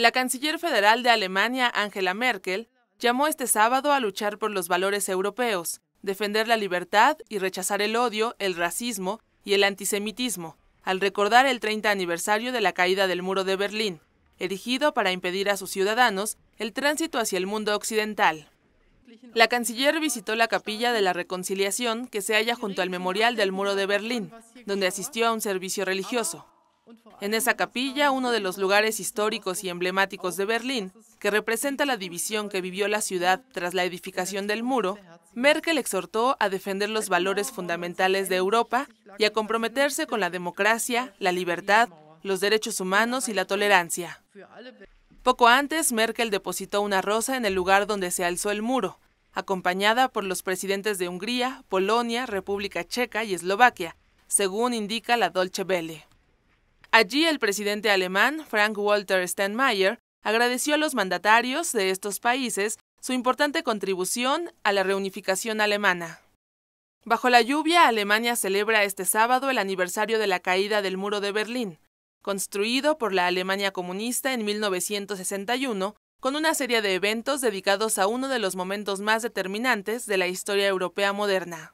La canciller federal de Alemania, Angela Merkel, llamó este sábado a luchar por los valores europeos, defender la libertad y rechazar el odio, el racismo y el antisemitismo, al recordar el 30 aniversario de la caída del muro de Berlín, erigido para impedir a sus ciudadanos el tránsito hacia el mundo occidental. La canciller visitó la capilla de la reconciliación que se halla junto al memorial del muro de Berlín, donde asistió a un servicio religioso. En esa capilla, uno de los lugares históricos y emblemáticos de Berlín, que representa la división que vivió la ciudad tras la edificación del muro, Merkel exhortó a defender los valores fundamentales de Europa y a comprometerse con la democracia, la libertad, los derechos humanos y la tolerancia. Poco antes, Merkel depositó una rosa en el lugar donde se alzó el muro, acompañada por los presidentes de Hungría, Polonia, República Checa y Eslovaquia, según indica la Dolce Belle. Allí el presidente alemán Frank-Walter Steinmeier agradeció a los mandatarios de estos países su importante contribución a la reunificación alemana. Bajo la lluvia, Alemania celebra este sábado el aniversario de la caída del muro de Berlín, construido por la Alemania comunista en 1961, con una serie de eventos dedicados a uno de los momentos más determinantes de la historia europea moderna.